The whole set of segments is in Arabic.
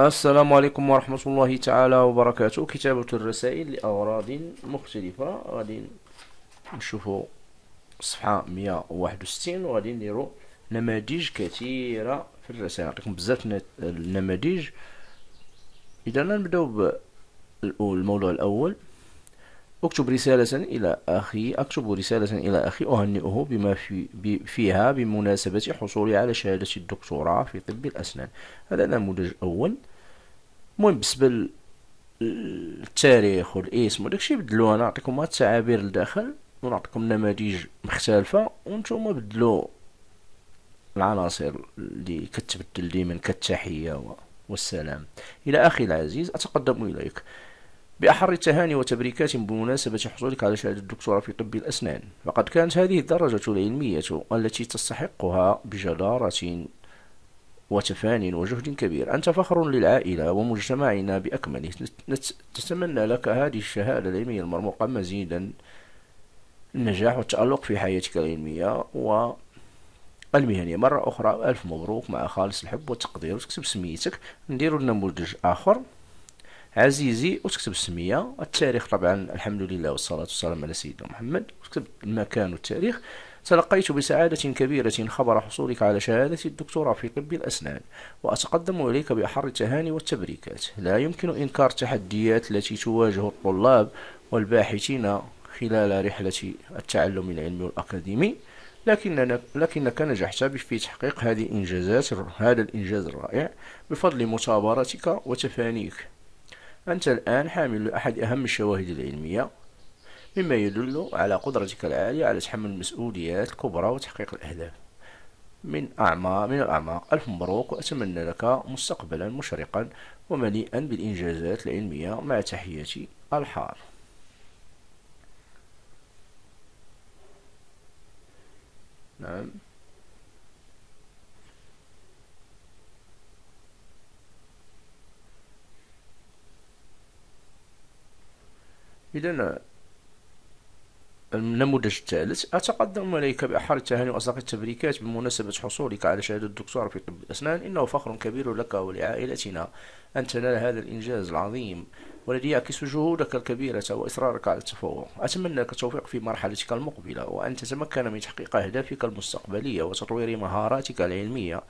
السلام عليكم ورحمة الله تعالى وبركاته كتابة الرسائل لأغراض مختلفة غادي نشوفوا صفحة 161 وغادي نديرو نماذج كثيرة في الرسائل نعطيكم بزاف النماذج إذا نبداو بالموضوع الأول اكتب رسالة إلى أخي أكتب رسالة إلى أخي أهنئه بما في فيها بمناسبة حصولي على شهادة الدكتوراه في طب الأسنان هذا نموذج أول المهم بالنسبة للتاريخ والاسم وداكشي بدلوه انا نعطيكم التعابير لداخل ونعطيكم نماذج مختلفه وانتم بدلو العناصر اللي كتبدل ديما كالتحيه والسلام الى اخي العزيز اتقدم اليك بأحر التهاني وتبريكات بمناسبة حصولك على شهادة الدكتوراه في طب الأسنان فقد كانت هذه الدرجة العلمية التي تستحقها بجدارة وتفان وجهد كبير أنت فخر للعائلة ومجتمعنا بأكمله نتمنى لك هذه الشهادة العلمية المرموقة مزيدا النجاح والتألق في حياتك العلمية و المهنية مرة أخرى ألف مبروك مع خالص الحب والتقدير وتكتب سميتك نديرو نموذج آخر عزيزي وتكتب السميه التاريخ طبعا الحمد لله والصلاه والسلام على سيدنا محمد وتكتب المكان والتاريخ تلقيت بسعادة كبيرة خبر حصولك على شهادة الدكتوراه في طب الأسنان وأتقدم إليك بأحر التهاني والتبريكات لا يمكن إنكار التحديات التي تواجه الطلاب والباحثين خلال رحلة التعلم العلمي والأكاديمي لكننا لكنك نجحت في تحقيق هذه الإنجازات هذا الإنجاز الرائع بفضل مثابرتك وتفانيك أنت الآن حامل أحد أهم الشواهد العلمية مما يدل على قدرتك العالية على تحمل المسؤوليات الكبرى وتحقيق الأهداف من أعماق من الأعماق ألف مبروك وأتمنى لك مستقبلا مشرقا ومليئا بالإنجازات العلمية مع تحياتي الحار نعم إذا النموذج الثالث أتقدم إليك بأحر التهاني وأصدق التبريكات بمناسبة حصولك على شهادة الدكتوراه في طب الأسنان إنه فخر كبير لك ولعائلتنا أن تنال هذا الإنجاز العظيم والذي يعكس جهودك الكبيرة وإصرارك على التفوق أتمنى لك التوفيق في مرحلتك المقبلة وأن تتمكن من تحقيق أهدافك المستقبلية وتطوير مهاراتك العلمية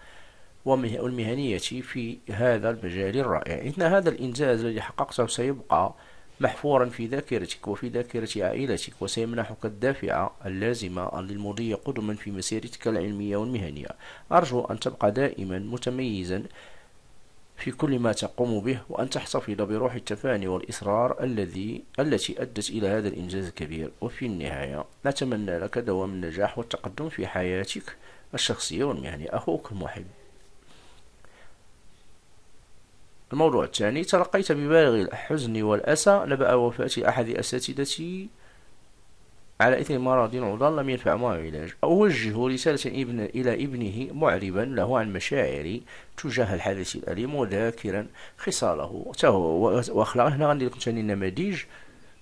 والمهنية في هذا المجال الرائع إن هذا الإنجاز الذي حققته سيبقى محفورا في ذاكرتك وفي ذاكرة عائلتك وسيمنحك الدافع اللازمة للمضي قدما في مسيرتك العلمية والمهنية أرجو أن تبقى دائما متميزا في كل ما تقوم به وأن تحتفظ بروح التفاني والإصرار الذي التي أدت إلى هذا الإنجاز الكبير وفي النهاية نتمنى لك دوام النجاح والتقدم في حياتك الشخصية والمهنية أخوك المحب الموضوع الثاني تلقيت ببالغ الحزن والأسى نبأ وفاة أحد أساتذتي على إثر مرض عضال لم ينفع معه علاج أوجه رسالة ابن إلى ابنه معربا له عن مشاعري تجاه الحادث الأليم وذاكرا خصاله وأخلاقه هنا غندير لكم ثاني نماذج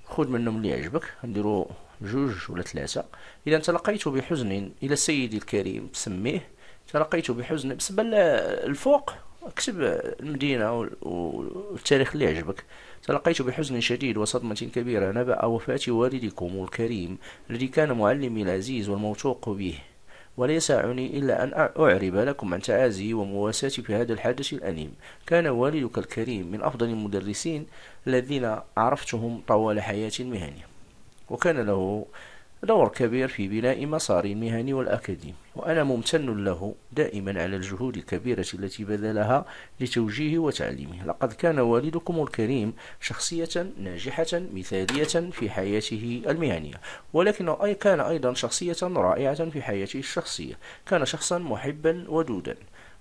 خذ منهم اللي يعجبك غنديرو جوج ولا ثلاثة إذا تلقيت بحزن إلى السيد الكريم سميه تلقيت بحزن بالنسبة الفوق اكتب المدينة والتاريخ اللي عجبك تلقيت بحزن شديد وصدمة كبيرة نبأ وفاة والدكم الكريم الذي كان معلمي العزيز والموثوق به ولا يسعني إلا أن أعرب لكم عن تعازي ومواساتي في هذا الحدث الأليم كان والدك الكريم من أفضل المدرسين الذين عرفتهم طوال حياتي المهنية وكان له دور كبير في بناء مساري المهني والأكاديمي وأنا ممتن له دائما على الجهود الكبيرة التي بذلها لتوجيهه وتعليمه لقد كان والدكم الكريم شخصية ناجحة مثالية في حياته المهنية ولكن أي كان أيضا شخصية رائعة في حياته الشخصية كان شخصا محبا ودودا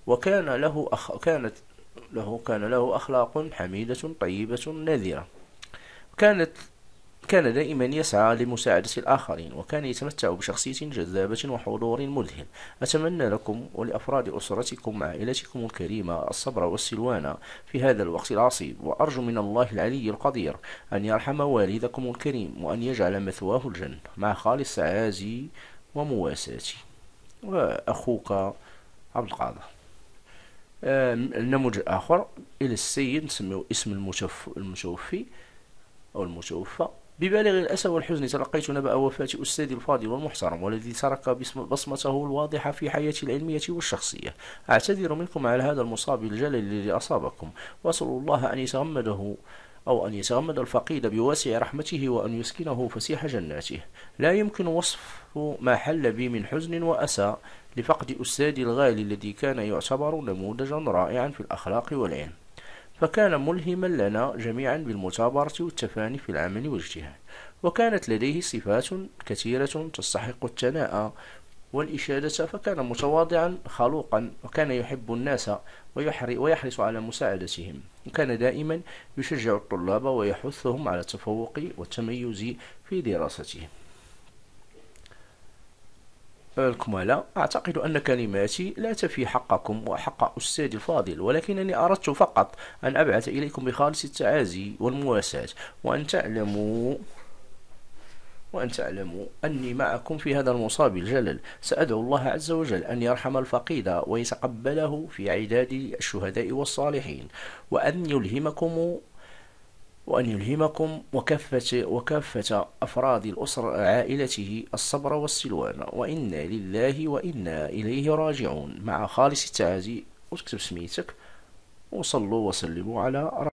وكان له أخ... كانت له كان له أخلاق حميدة طيبة نذرة كانت كان دائما يسعى لمساعدة الآخرين وكان يتمتع بشخصية جذابة وحضور ملهم أتمنى لكم ولأفراد أسرتكم عائلتكم الكريمة الصبر والسلوان في هذا الوقت العصيب وأرجو من الله العلي القدير أن يرحم والدكم الكريم وأن يجعل مثواه الجنة مع خالص عازي ومواساتي وأخوك عبد القادر النموذج الآخر إلى السيد نسميه اسم المتوفي أو المتوفى ببالغ الأسى والحزن تلقيت نبأ وفاة أستاذي الفاضل والمحترم والذي ترك بصمته الواضحة في حياتي العلمية والشخصية أعتذر منكم على هذا المصاب الجلل الذي أصابكم وأسأل الله أن يتغمده أو أن يتغمد الفقيد بواسع رحمته وأن يسكنه فسيح جناته لا يمكن وصف ما حل بي من حزن وأسى لفقد أستاذي الغالي الذي كان يعتبر نموذجا رائعا في الأخلاق والعلم فكان ملهما لنا جميعا بالمثابرة والتفاني في العمل والاجتهاد وكانت لديه صفات كثيرة تستحق الثناء والإشادة فكان متواضعا خلوقا وكان يحب الناس ويحرص على مساعدتهم وكان دائما يشجع الطلاب ويحثهم على التفوق والتميز في دراستهم الكمالة أعتقد أن كلماتي لا تفي حقكم وحق أستاذي الفاضل ولكنني أردت فقط أن أبعث إليكم بخالص التعازي والمواساة وأن تعلموا وأن تعلموا أني معكم في هذا المصاب الجلل سأدعو الله عز وجل أن يرحم الفقيد ويتقبله في عداد الشهداء والصالحين وأن يلهمكم وأن يلهمكم وكافة, وكفة أفراد الأسر عائلته الصبر والسلوان وإنا لله وإنا إليه راجعون مع خالص التعازي وتكتب سميتك وصلوا وسلموا على